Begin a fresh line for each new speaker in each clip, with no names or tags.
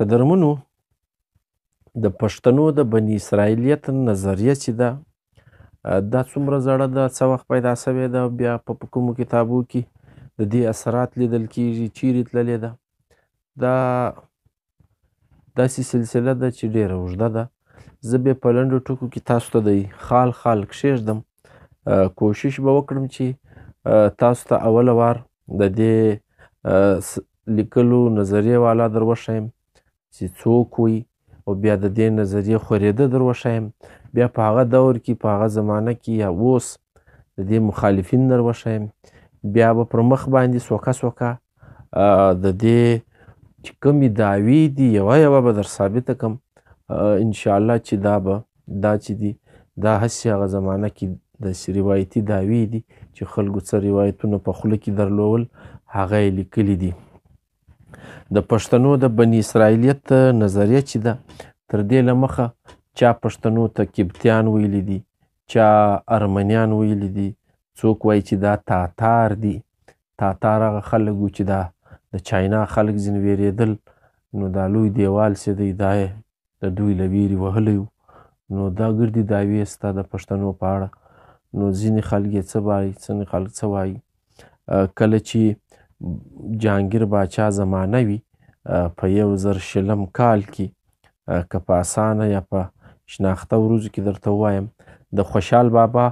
قدرمنو د پښتنو د بني اسرائیلیت نظریه چې ده دا څومره زړه ده څه وخت پیدا سوې ده بیا په کومو کتابو کې د دې اثرات لیدل کیږي چیرې تللې ده دا داسې سلسله ده چې ډېره اوږده ده زه بیا په لنډو ټکو کې تاسو ته د خال خال کښېږدم کوشش به وکړم چې تاسو ته اوله وار د دې لیکلو نظریې والا در وښیم چې څوک وي او بیا د دې نظریې خورېده در وښایم بیا په هغه دور کې په هغه زمانه کې یا اوس د دې مخالفین در وښایم بیا به پر مخ باندې سوکه سوکه د دې چې کومې دعوې دي یوه یوه به در ثابته کم انشاءالله چې دا به دا چې دي دا هسې هغه زمانه کې داسې روایتي دعوې دي چې خلکو څه روایتونه په خوله کې درلول هغه یې لیکلي دي د پښتنو د بنی اسرائیلیت نظریه چې ده تر دې لمخه چا پښتنو ته کبتیان ویلی دي چا ارمنیان ویلی دي څوک وایي چې دا تاتار دي تاتار هغه خلک وو چې دا د چاینا خلک ځین ویرېدل نو دا لوی دیوال سي دی دا د دوی لویری وهلی نو دا ګردي داوی ستا د پښتنو په اړه نو ځینې خلک یې څه وایي ځینې خلک څه وایي کله چې جهانګیر پاچا زمانه وي په یو زر شلم کال کې که په اسانه یا په شناخته ورځو کې درته ووایم د خوشحال بابا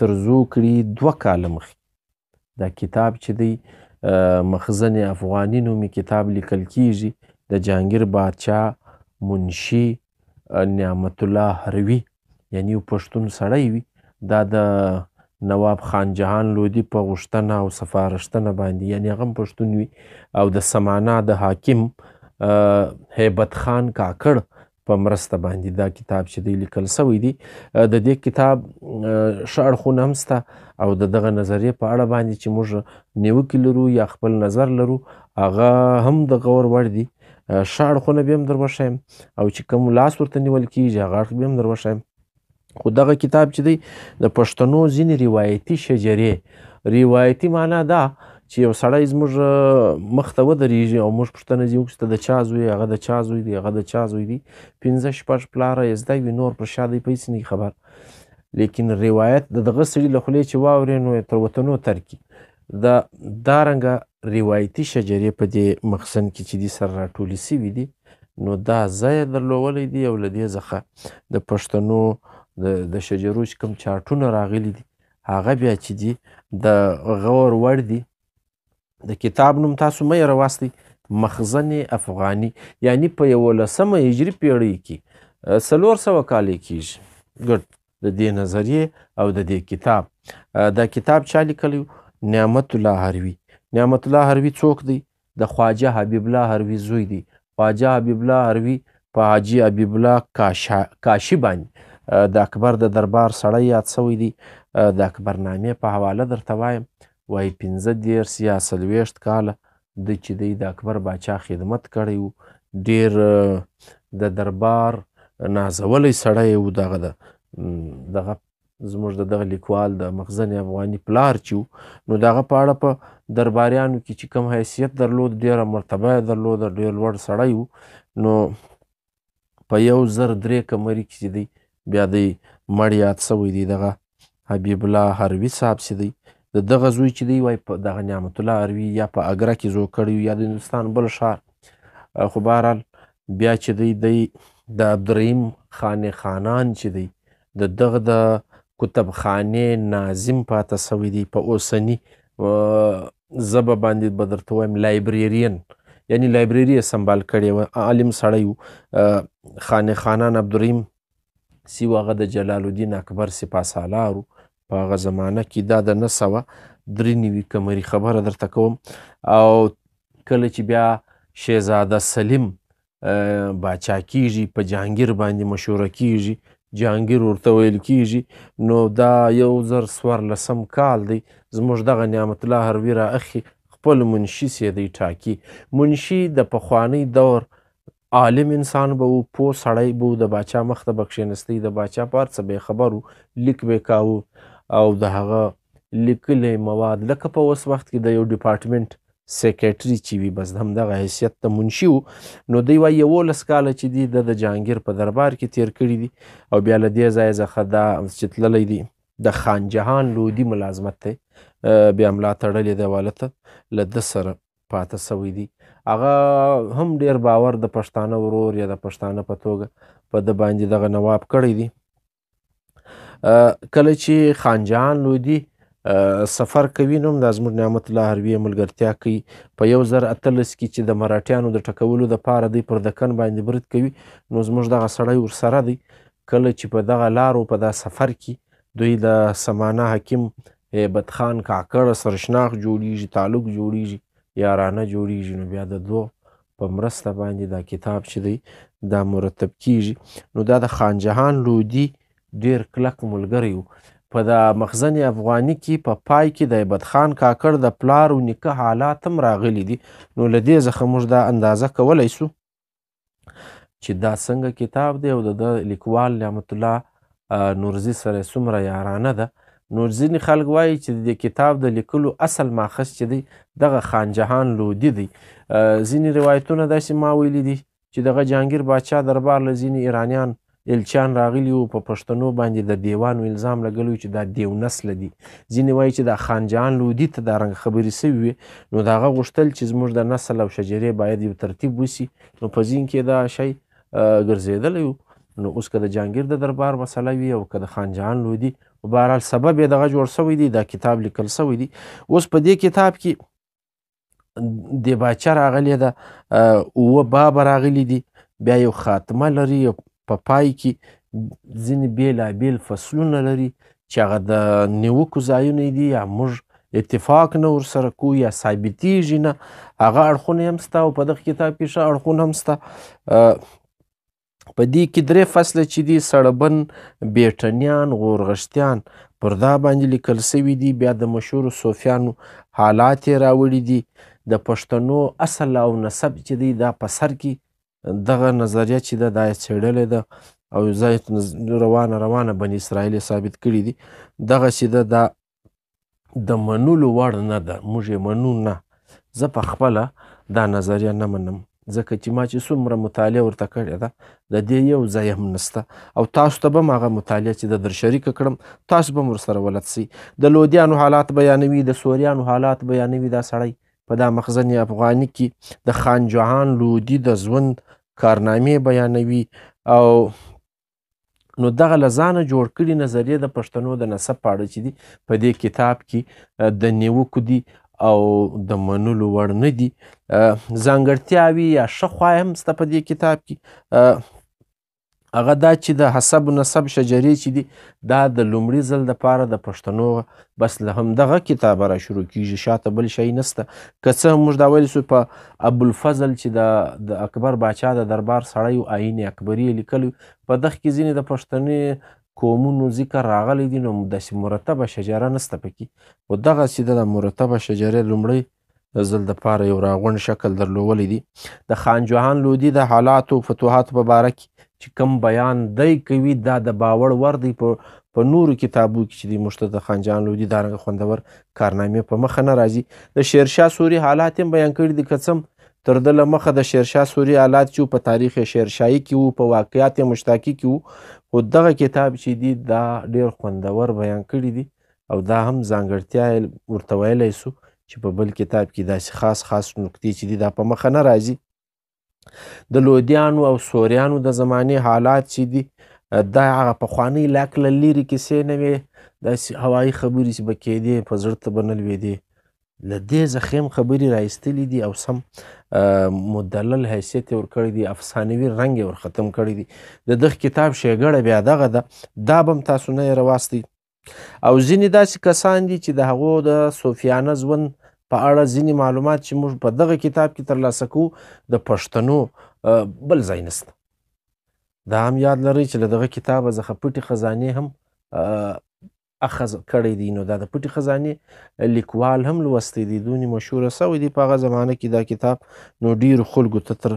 ترزو کړي دوه کاله مخکې دا کتاب چې دی مخزن افغاني نومي کتاب لیکل کیږي د جهانګیر بادشاه منشي نعمت الله هروي یعنی یو پښتون سړی وي دا د نواب خان جهان لودي په غوښتنه او سفارښتنه باندې یعنې هغه هم پښتون وي او د سمانا د حاکم هیبت خان کاکړ په مرسته باندې دا کتاب چې دی لیکل سوی دی د دې کتاب ښه اړخونه هم شته او د دغه نظریې په اړه باندې چې موږ نیوکې لرو یا خپل نظر لرو هغه هم د غور وړ دي ښه اړخونه به هم در وښیم او چې کوم لاس ورته نیول کېږي هغه اړخ به هم در وښیم خو دغه کتاب چې دی د پښتنو ځینې روایتي شجرې روایتي معنا دا چې یو سړی زموږ مخ ته ودرېږي او موږ پوښتنه ځي وکړو چې د چا زوی هغه د چا زوی دی هغه د چا زوی دی پنځه شپږ پلاره یې زده وي نور پر شا دی په هېڅ نه خبر لیکن روایت د دغه سړي له خولې چې واورې نو یې تر وطنو ترکي دا دارنګه روایتي شجرې په دې مخزن کې چې دي سره راټولې سوي دي نو دا ځای درلولی دی او له دې څخه د پښتنو د د شجرو چې کوم چارټونه راغلي دي هغه بیا چې دي د غور وړ دي د کتاب نوم تاسو مې راوستي مخزن افغانی یعنی په یولسمه هجری پیړۍ کې سلور سوه کالې کېږي ګډ د دې نظریې او د دې کتاب دا کتاب چا لیکلی نعمت الله هروي نعمت الله هروي څوک دی د خواجه حبیب الله هروي زوی دی خواجه حبیب الله هروي په حاجی حبیب الله کاشی باندې د اکبر د دربار سړی یاد سوی دی د اکبرنامې په حواله درته وایم وایي پنځه دېرش یا څلوېښت کاله دی چې دی د اکبر باچا خدمت کړی و ډېر د دربار نازولی سړی و دغه د دغه زموږ د دغه لیکوال د مخزن افغاني پلار چې و نو د هغه په اړه په درباریانو کې چې کوم حیثیت درلود ډېره مرتبه یې درلوده ډېر لوړ سړی و نو په یو زر درې کمرې کې چې دی بیا دی مړ یاد سوی دی دغه حبیب الله حروي صاحب چې دی د دغه زوی چې دی وای په دغه نعمت الله حروي یا په اګره کې زو کړی یا د هندوستان بل ښار خو بهرحال بیا چې دی دی د عبدالرحیم خان خانان چې دی د دغه د کتبخانې ناظم پاته سوی دی په اوسني زبه باندې به درته وایم لایبریرین یعنی لایبریری یې سنبال کړې وه عالم سړی و خانې خانان عبدالرحیم سیو هغه د جلال الدین اکبر سپاسالارو په هغه زمانه کې دا د نه سوه درې نوي کمري خبره درته کوم او کله چې بیا شهزاده سلیم باچا کیږي په جهانګیر باندې مشوره کیږي جهانګیر ورته ویل کیږي نو دا یو زر څوارلسم کال دی زموږ دغه نعمت الله هروي رااخي خپل منشي سیدی ټاکي منشي د پخوانی دور عالم انسان به و پوه سړی به و د باچا مخ ته به کښېنستی د باچا په هر څه به یې خبر و لیک به یې کاوه او د هغه لیکلی مواد لکه په اوس وخت کې د یو ډپارټمنټ سیکریټري چې وي بس همدغه حیثیت ته منشي و نو دی وایي یولس کاله چې دی د د جهانګیر په دربار کې تیر کړي دي او بیا له دې ځایه څخه دا چې تللی دی د خان جهان لودي ملازمت دی بیا ملا تړلې دی والته له ده سره پاته سوی دی هغه هم ډیر باور د پښتانه ورور یا د پښتانه په توګه په د باندې دغه نواب کړی دی کله چې خانجان لودي سفر کوي نو د ازمر نعمت الله حروي ملګرتیا کوي په یو زر اتلس کې چې د مراتیانو د ټکولو د پاره دی پر دکن باندې برید کوي نو زموږ دغه سړی ورسره دی کله چې په دغه لارو په دا سفر کې دوی د سمانه حکیم بدخان کاکړ سرشناخ جوړیږي تعلق جوړیږي یارانه جوړیږي نو بیا د دوه په مرسته باندې دا کتاب چې دی دا مرتب کیږي نو دا د خان جهان لودي ډیر کلک ملګری و په دا مخزن افغاني کې په پا پای کې د عبد خان کاکړ د پلار و نیکه حالات هم راغلي دي نو له دې څخه موږ دا اندازه کولی سو چې دا څنګه کتاب دی او د لیکوال نعمت الله نورزي سره څومره یارانه ده نو ځینې خلک وایي چې د کتاب د لیکلو اصل ماخذ چې دی دغه خان جهان لودي دی ځینې روایتونه داسې ما ویلي دي چې دغه جهانګیر باچا دربار له ځینې ایرانیان الچان راغلی وو په پښتنو باندې د دیوانو الزام لګولی چې دا دیو نسله دي ځینې وایي چې دا خان جهان لودي ته دا رنګ خبرې سوي وي نو د هغه غوښتل چې زموږ د نسل او شجرې باید یو ترتیب وسي نو په ځین کې دا شی ګرځېدلی وو نو اوس که د جهانګیر د دربار مسله وي او که د خان جهان لودي په بهرحال سبب یې دغه جوړ سوی دی دا کتاب لیکل سوی دی اوس په دې کتاب کې د باچه راغلې ده اوه بابه راغلي دي بیا یو خاتمه لري په پای کې ځینې بېلابېل فصلونه لري چې هغه د نیوکو ځایونه دي یا موږ اتفاق نه ورسره کو یا ثابتېږي نه هغه اړخونه هم سته او په دغه کتاب کې ښه اړخونه هم سته په دې کې درې فصله چې دي سړبن بیټنیان غورغشتیان پر دا باندې لیکل سوي دي بیا د مشهورو صوفیانو حالات یې راوړي دي د پښتنو اصل او نسب چې دی دا په سر کې دغه نظریه چې ده دا یې څېړلې ده او یو ځای روانه روانه بني اسرائیل ثابت کړي دي دغه چې ده دا د منلو وړ نه ده موږ یې منو نه زه په خپله دا نظریه نه منم ځکه چې ما چې څومره مطالعه ورته کړې ده د دې یو ځای هم نسته او تاسو ته به م هغه مطالعه چې د در شریکه کړم تاسو به م ورسره ولد سئ د لودیانو حالات بیانوي د سوریانو حالات بیانوي دا سړی په دا مخزن افغاني کې د خان جهان لودي د ژوند کارنامې بیانوي او نو دغه لزانه جوړ کړي نظریه د پښتنو د نسب په اړه چې دي په دې کتاب کې د نیوکو دي او د منلو وړ نه دي ځانګړتیاوې یا ښه خوا هم سته په دې کتاب کې هغه دا چې د حسب نسب شجرې چې دي دا د لومړي ځل دپاره د پښتنو بس له همدغه کتابه را شروع کیږي شاته بل شی نسته که څه هم موږ دا ویل سو په ابوالفضل چې د اکبر باچا د دربار سړی و آین اکبري یې لیکلی په دغه کې ځینې د پښتنې کومونو ذکر راغلی دی نو داسې مرتبه شجره نسته پکې خو دغسې د مرتبه شجرې لومړی ځل دپاره یو راغونډ شکل درلولی دی د خان جهان لودي د حالاتو فتوحاتو په باره کې چې کم بیان دی کوي دا د باور ور دی په په نورو کتابو کې چې دی موږ د خان جهان لودي دارنګه خوندور کارنامې په مخه نه راځي د شیرشاه سوري حالات هم بیان کړي دي که تر دله مخه د شیرشاه سوري حالات چې په تاریخ شیرشاهي کې وو په واقعیات مشتاقي کې وو خو دغه کتاب چې دی دا ډیر خوندور بیان کړی دی او دا هم ځانګړتیا ورته ویلی سو چې په بل کتاب کې داسې خاص خاص نکتې چې دي دا په مخه نه راځي د لودیانو او سوریانو د زمانې حالات چې دي دا هغه پخوانۍ له عقله لرې کیسې نه وې داسې هوایي خبرې چې به کېدې په زړه ته به نه لوېدې له دې زخیم خبرې راایستلی دي او سم مدلل حیثیت یې ورکړی دی افسانوي رنګ یې ورختم کړی دی د دغه کتاب ښېګړه بیا دغه ده دا به هم تاسو نه یې راواستئ او ځینې داسې کسان دي چې د هغو د صوفیانه ژوند په اړه ځینې معلومات چې موږ په دغه کتاب کې ترلاسه کوو د پښتنو بل ځای نسته دا هم یاد لرئ چې له دغه کتابه څخه پټې خزانې هم اخذ کړی دی نو دا د پټې خزانې لیکوال هم لوستی دی دونې مشهوره سوی دی په هغه زمانه کې دا کتاب نو ډیرو خلکو ته تر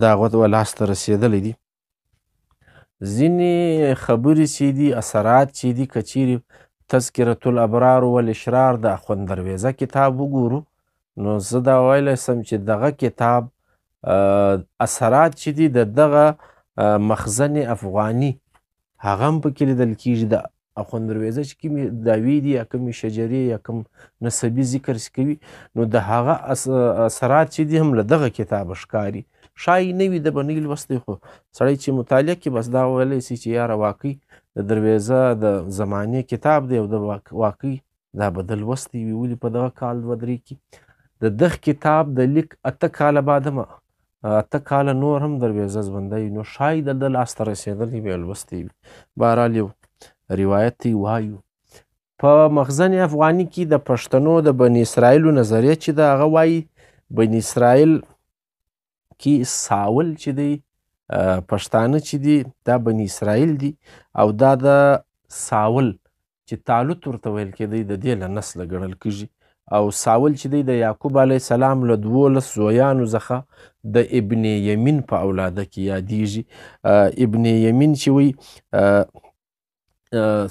د هغه لاسته رسېدلی دی ځینې خبرې چې دي اثرات چې دي که چیرې تذکرة الابرار والاشرار د اخوند درویزه کتاب وګورو نو زه دا ویلی سم چې دغه کتاب اثرات چې دي د دغه مخزن افغاني هغه هم پکې لیدل کیږي د اخوندرویزه چې کومې دعوې دي یا کومې شجرې یا کوم نسبي ذکر چې کوي نو د هغه اثرات چې دي هم له دغه کتابه ښکاري ښایي نه وي د به نه لوستی خو سړی چې مطالعه کې بس دا ویلی سي چې یاره واقعي د درویزه د زمانې کتاب دی او د واقعي دا به د لوستی وي ولې په دغه کال دوه درې کې د دغه کتاب د لیک اته کاله بعد هم اته کاله نور هم درویزه زبندی نو ښایي د ده لاسته رسېدلی وي لوستی وي بهرحال یو روایت وایو په مخزن افغاني کې د پښتنو د بني اسرائیلو نظریه چې ده هغه وایي بني اسرائیل کې ساول چې دی پښتانه چې دي دا بني اسرائیل دي او دا د ساول چې طالوت ورته ویل کېدی د دې له نسله ګڼل کېږي او ساول چې دی د یعقوب علیه السلام له دولس زویانو څخه د ابن یمین په اولاده کې یادیږي ابن یمین چې وی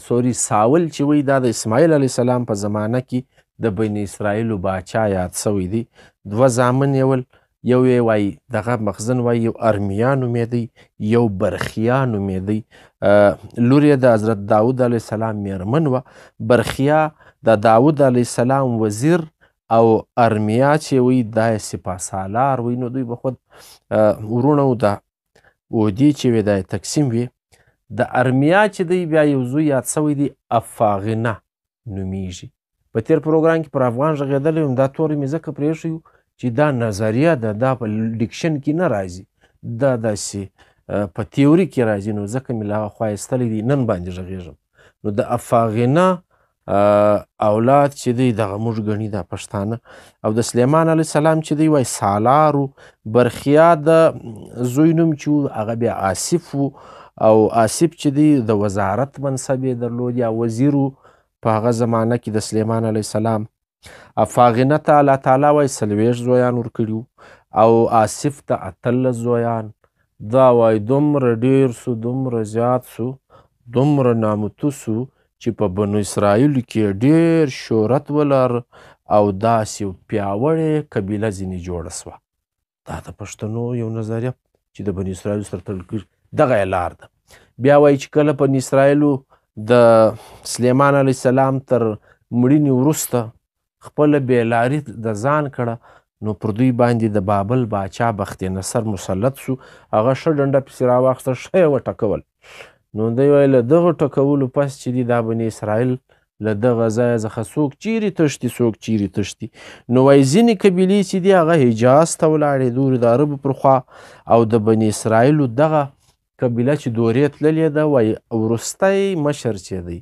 سوري ساول چې وی دا د اسماعیل علی السلام په زمانه کې د بین اسرائیلو باچا یاد سوی دی دوه زامن یې ول یو یې وای دغه مخزن وای یو ارمیا نومېدی یو برخیا نومېدی لور یې د حضرت داود علیه السلام میرمن وه برخیا د داود علیه السلام وزیر او ارمیا چې وی دا یې سپاسالار وی نو دوی به خود ورونه و د اودې چې وی دا تقسیم وي د ارمیا چې دی بیا یو زوی یاد سوی دی افاغنه نومیږي په تیر پروګرام کې پر افغان غږېدلی وم دا تورې مې ځکه پرېښی چې دا نظریه ده دا په ډکشن کې نه راځي دا داسې په تیوري کې راځي نو ځکه مې له خوا ایستلی دی نن باندې غږېږم نو د افاغنه اولاد چې دی دغه موږ ګڼي دا پښتانه او د سلیمان علیه السلام چې دی وای سالارو برخیا د زوی نوم چې هغه بیا آصف و او آصف چې دی د وزارت منصب یې درلود یا وزیر په هغه زمانه کې د سلیمان علیه السلام افاغنه ته الله تعالی وایي څلوېښت زویان ورکړي او آصف ته اتلس زویان دا وایي دومره ډېر سو دومره زیات سو دومره نامتو سو چې په بنو اسرائیلو کې ډېر شهرت ولر او داسې یو پیاوړې قبیله ځینې جوړه سوه دا د پښتنو یو نظریه چې د بنو اسرائیلو سره تړل دغه لار ده بیا وایي چې کله په اسرائیلو د سلیمان علیه السلام تر مړینې وروسته خپله بېلاري د ځان کړه نو پر دوی باندې د بابل باچا بخت نصر مسلط شو هغه ښه ډنډه پسې راواخیسته ښه یې وټکول نو دوی وایي له دغه ټکولو پس چې دي دا بني اسرائیل له دغه ځایه څخه څوک چیرې تښتي څوک چیرې تښتي نو وایي ځینې قبیلې چې دي هغه حجاز ته ولاړې دور د عربو پر خوا او د بني اسرائیلو دغه قبیله چې دورې تللې ده وایي وروستی مشر چې دی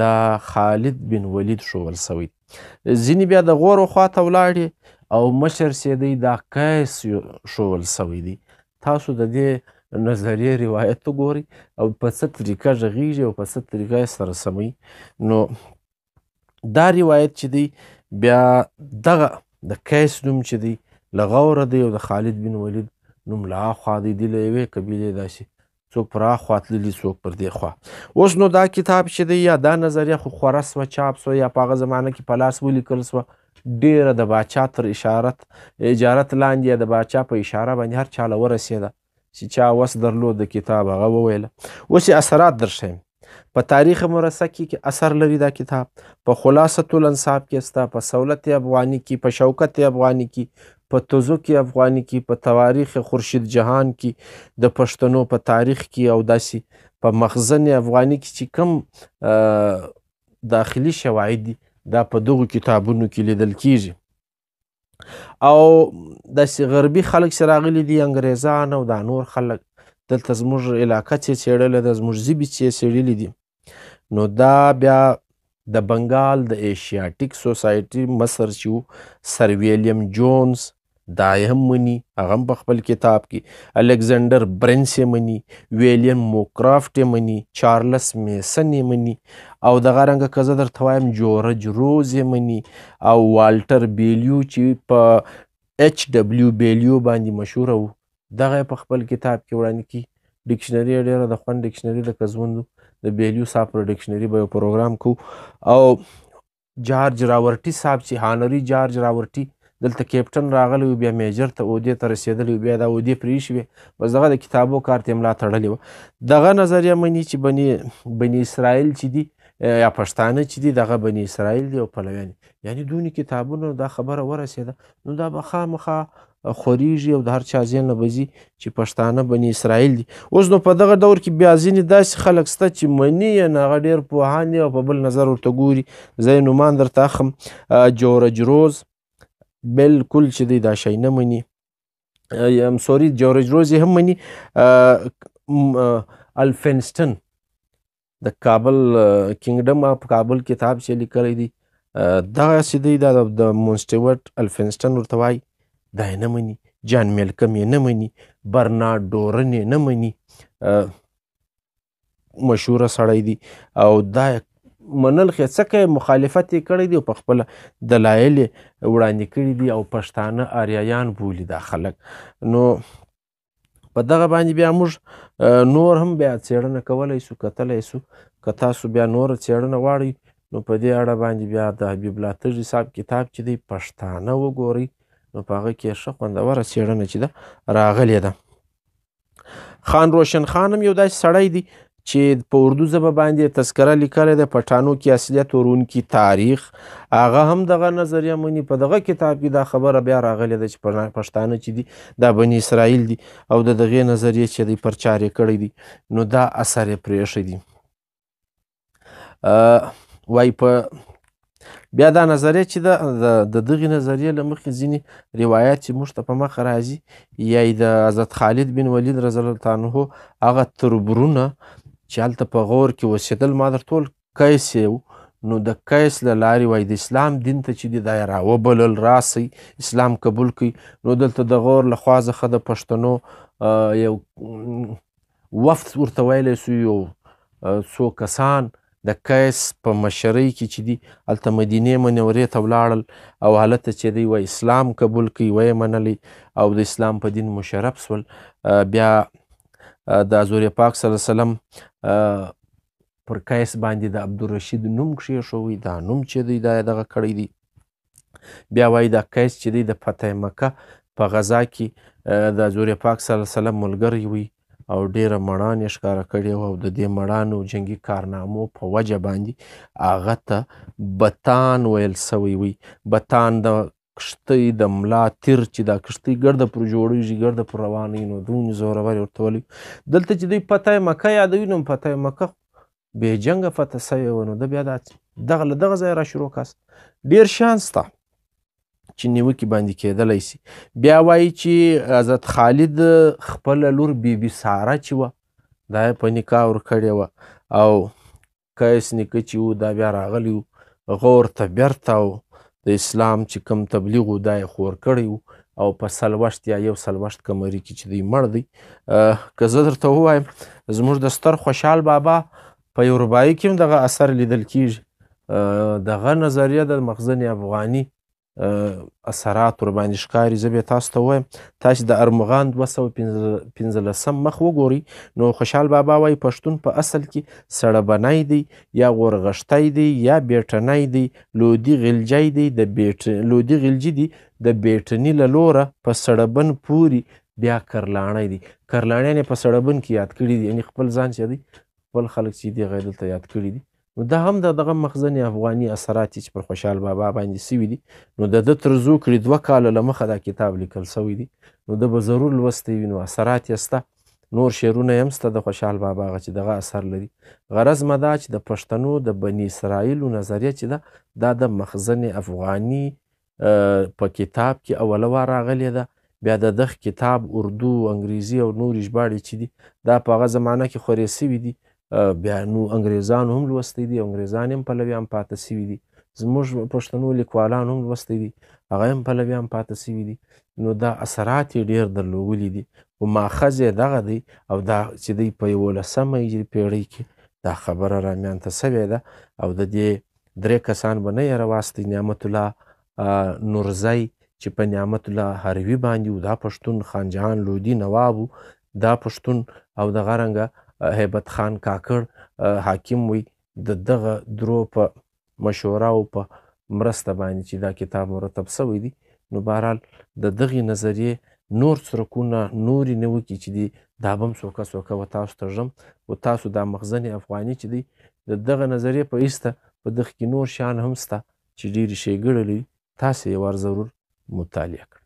دا خالد بن ولید ښوول سوی ځینې بیا د غورو خواته ولاړې او مشر چې دی دا قیس ښوول سوی دی تاسو د دې نظریې روایت وګورئ او په څه طریقه غږیږي او په څه طریقه یې سره سموي نو دا روایت چې دی بیا دغه د قیس نوم چې دی له غوره دی او د خالد بن ولید نوم له هاخوا دی دی له یوې قبیلې داسې څوک پر اخوا تللی څوک پر دې خوا اوس نو دا کتاب چې دی یا دا نظریه خو خورا سوه چاپ سوه یا په هغه زمانه کې په لاس ولیکل سوه ډیره د باچا تر اشارت اجارت لاندې یا د باچا په اشاره باندې هر چا له ورسېده چې چا وس درلود د کتاب هغه وویله اوس یې اثرات درښیم په تاریخ مرسه کې کې اثر لري دا کتاب په خلاصة الانصاب کې ستا په سولت افغاني کې په شوکت افغاني کې په تزوک افغاني کې په تواریخ خورشید جهان کې د پښتنو په تاریخ کې او داسې په مخزن افغاني کې چې کم داخلي شواهد دي دا په دغو کتابونو کې لیدل کیږي او داسې غربي خلک چې راغلي دي انګریزان او دا نور خلک دلته زموږ علاقه چې څېړلې ده زموږ ژبې چې څېړلې دي نو دا بیا د بنګال د ایشیاټیک سوسایټي مصر چې سر ویلیم جونز دا یې هم مني هغه هم په خپل کتاب کې الکزندر برنس یې مني ویلین موکرافټ یې مني چارلس میسن یې مني او دغه رنګه که زه درته وایم جورج روز یې مني او والټر بیلیو چې په اچ ډبلیو بیلیو باندې مشهوره و دغه یې په خپل کتاب کې وړاندې کړي ډکشنري ډیره د خوند ډکشنري لکه زوندو د بیلیو ساپر ډکشنري به یو پروګرام کو او جارج راورټي صاحب چې هانري جارج راورټي دلته کیپټن راغلی و بیا میجر ته اودې ته رسېدلی بیا دا اودې پرې شوې بس دغه د کتابو کار ته یې ملا تړلې وه دغه نظریه مني چې بني بني اسرائیل چې دي یا پښتانه چې دي دغه بني اسرائیل دي او پلویان یعنی دونې کتابونو دا خبره ورسېده نو دا به خامخا خوريږي او د هر چا ذهن نه بځي چې پښتانه بني اسرائیل دي اوس نو په دغه دور کې بیا ځینې داسې خلک شته چې مني یې نه هغه ډېر پوهان دي او په بل نظر ورته ګوري زه یې نومان درته اخم جورج روز بالکل چې دی دا شی نه مني ایم سوري جورج روز هم مني الفنسټن د کابل کینګډم اف کابل کتاب چې لیکلی دی دغه سیدی دا د مونسټیوټ الفنسټن ورته وایي دا یې نه مني جان میلکم یې نه مني برنارډ ډورن یې نه مني مشهوره سړی دی او دا منل خېڅکه مخالفت یې کړی دی او په خپل دلایل وړاندې کړي دي او پښتانه آریایان بولي دا خلک نو په دغه باندې بیا موږ نور هم بیا څېړنه کولی سو کتلی سو که تاسو بیا نوره څېړنه غواړئ نو په دې اړه باندې بیا د حبیب الله تږي صاحب کتاب چې دی پښتانه وګورئ نو په هغه کې ښه خوندوره څېړنه چې ده راغلې ده خان روشن خان هم یو داسې سړی دی چې په اردو ژبه باندې تذکره لیکلې ده پټانو کې اصلیت ورونکي تاریخ هغه هم دغه نظریه مني په دغه کتاب کې دا خبره بیا راغلې ده چې پښتانه چې دي دا بني اسرائیل دي او د دغې نظریې چې دی پرچار یې کړی دي نو دا اثر یې پرېښی دي وای په بیا دا نظریه چې ده د دغې نظریې له مخې ځینې روایات چې موږ ته په مخه راځي یا د حضرت خالد بن ولید رضی الله تعالی عنه هغه تربرونه چې هلته په غور کې اوسېدل ما در ټول قیس نو د قیس له لارې وایي د اسلام دین ته چې دی دا یې راوبلل راسئ اسلام قبول کړئ نو دلته د غور له خوا څخه د پښتنو یو وفد ورته ویلی سو یو څو کسان د قیس په مشرۍ کې چې دي هلته مدینې منورې ته ولاړل او هلته چې دی وایي اسلام قبول کړئ ویې منلی او د اسلام په دین مشرف سول بیا د حضور پاک صلی الله وسلم پر کیس باندې د عبدالرشید نوم کښېښوی دا نوم چې دی دا دغه کړی دی بیا وایي دا کیس چې دی د فتح مکه په غذا کې د حضور پاک صلی الله وسلم ملګری وي او ډیره مړان یې ښکاره کړې وه او د دې مړانو جنگي کارنامو په وجه باندې هغه ته بتان ویل سوی وي بتان د کښتۍ د ملا تیر چې دا کښتۍ ګرده پر جوړېږي ګرده پر روانوي نو دونې زورور یې ورته ولیکو دلته چې دوی فتح مکه یادوي نو فتح مکه بې جنګه فتح سوې وه نو ده بیا دا دغه له دغه ځایه را شروع کاست ډېر شیان سته چې نیوکې باندې کېدلی سي بیا وایي چې حضرت خالد خپله لور بیبي ساره چې وه دا یې په نکاح ورکړې وه او قیس نیکه چې و دا بیا راغلی و هغه ورته بېرته او د اسلام چې کم تبلیغ و دا یې خور کړی و او په سلوشت یا یو سلوشت کمري کې چې دوی مړ دی که زه درته ووایم زموږ د ستر خوشحال بابا په یو ربایي کې هم دغه اثر لیدل کیږي دغه نظریه د مخزن افغاني اثرات ورباندې ښکاري زه بیا تاسو ته وایم تاسې د ارمغان دوه سوه پنځلسم مخ وګورئ نو خوشحال بابا وایي پښتون په اصل کې سړبنی دی یا غورغښتی دی یا بیټنی دی لودي غلجی دی د بیټ لودي غلجي دی د بیټني له لوره په سړبن پورې بیا کرلانی دی کرلانیان یې په سړبن کې یاد کړي دي یعنې خپل ځان چې دی خپل خلک چې دي هغه یې دلته یاد کړي دي نو دا هم د دغه مخزنې افغاني اثرات چې پر خوشحال بابا باندې سوي دي نو د ده تر زوکړې دوه کاله له مخه دا کتاب لیکل سوی دی نو ده به ضرور لوستی وي نو اثرات یې سته نور شعرونه یې هم سته د خوشحال بابا هغه چې دغه اثر لري غرض مه دا چې د پښتنو د بني اسرائیلو نظریه چې ده دا د مخزنې افغاني په کتاب کې اوله وار راغلې ده بیا د دغه کتاب اردو انګریزي او نورې ژباړې چې دي دا په هغه زمانه کې خورې سوي دي بیا نو انګریزان هم لوستی دي انګریزان هم پلویان پاتې سوي دي زموږ پښتنو لیکوالان هم لوستی دي هغه هم پلویان پاتې سوي دي نو دا اثرات یې ډېر درلودلي دي خو ماخذ یې دغه دی او دا چې دی په یولسمه هجري پیړۍ کې دا خبره رامیانته سوې ده او د دې درې کسان به نه یې راواستئ نعمت الله نورزی چې په نعمت الله هروي باندې و دا پښتون خان جهان لودي نواب دا پښتون او دغه رنګه هیبت خان کاکړ حاکم وي د دغه درو په مشوره او په مرسته باندې چې دا کتاب مرتب سوی دی نو بهرحال د دغې نظریې نور څرکونه نورې نه وکړي چې دي دا به هم څوکه څوکه و تاسو ته ژم و تاسو دا مغزنې افغاني چې دی د دغه نظریې په ایسته په دغه کې نور شیان هم سته چې ډېرې ښېګړه لري تاسې یې ور ضرور مطالعه کړئ